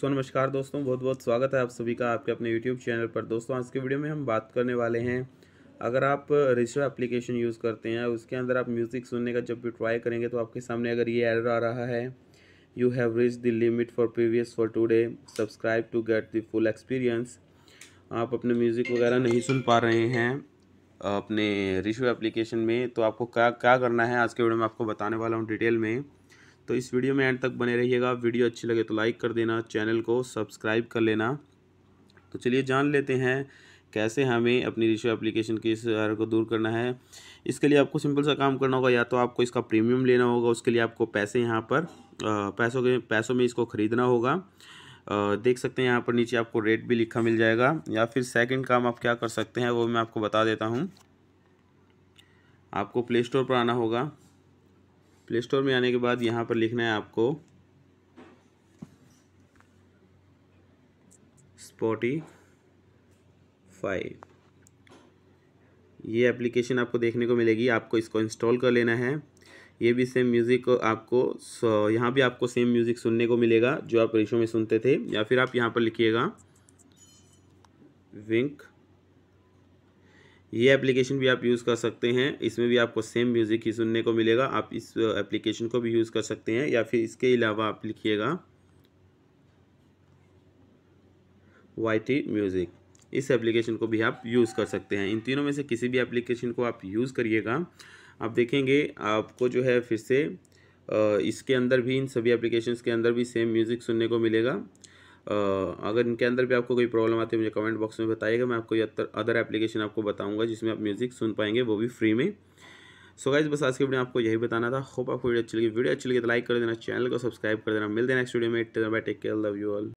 सो नमस्कार दोस्तों बहुत बहुत स्वागत है आप सभी का आपके अपने यूट्यूब चैनल पर दोस्तों आज के वीडियो में हम बात करने वाले हैं अगर आप रजिस्टर एप्लीकेशन यूज़ करते हैं उसके अंदर आप म्यूज़िक सुनने का जब भी ट्राई करेंगे तो आपके सामने अगर ये एरर आ रहा है you have reach the limit for previous for today subscribe to get the full experience आप अपने म्यूज़िक वगैरह नहीं सुन पा रहे हैं अपने रिश्व एप्लीकेशन में तो आपको क्या क्या करना है आज के वीडियो में आपको बताने वाला हूँ डिटेल में तो इस वीडियो में एंड तक बने रहिएगा वीडियो अच्छी लगे तो लाइक कर देना चैनल को सब्सक्राइब कर लेना तो चलिए जान लेते हैं कैसे हमें अपनी रिशो एप्लीकेशन की इस एरर को दूर करना है इसके लिए आपको सिंपल सा काम करना होगा या तो आपको इसका प्रीमियम लेना होगा उसके लिए आपको पैसे यहाँ पर पैसों के पैसों में इसको ख़रीदना होगा देख सकते हैं यहाँ पर नीचे आपको रेट भी लिखा मिल जाएगा या फिर सेकंड काम आप क्या कर सकते हैं वो मैं आपको बता देता हूँ आपको प्ले स्टोर पर आना होगा प्ले स्टोर में आने के बाद यहाँ पर लिखना है आपको फाइव ये एप्लीकेशन आपको देखने को मिलेगी आपको इसको इंस्टॉल कर लेना है ये भी सेम म्यूज़िक आपको यहाँ भी आपको सेम म्यूज़िक सुनने को मिलेगा जो आप रेशो में सुनते थे या फिर आप यहाँ पर लिखिएगा विंक ये एप्लीकेशन भी आप यूज़ कर सकते हैं इसमें भी आपको सेम म्यूज़िक ही सुनने को मिलेगा आप इस एप्लीकेशन uh, को भी यूज़ कर सकते हैं या फिर इसके अलावा आप लिखिएगा वाई टी म्यूज़िक इस एप्लीकेशन को भी आप यूज़ कर सकते हैं इन तीनों में से किसी भी एप्लीकेशन को आप यूज़ करिएगा आप देखेंगे आपको जो है फिर से uh, इसके अंदर भी इन सभी एप्लीकेशन के अंदर भी सेम म्यूज़िक सुनने को मिलेगा अगर इनके अंदर भी आपको कोई प्रॉब्लम आती है मुझे कमेंट बॉक्स में बताइएगा मैं आपको अदर एप्लीकेशन आपको बताऊँगा जिसमें आप म्यूज़िक सुन पाएंगे वो भी फ्री में सो गाइज बस आज के वीडियो आपको यही बताना था होप आपको वीडियो अच्छी लगी वीडियो अच्छी लगी तो लाइक कर देना चैनल को सब्सक्राइब कर देना मिलते हैं नेक्स्ट वीडियो में take care love you all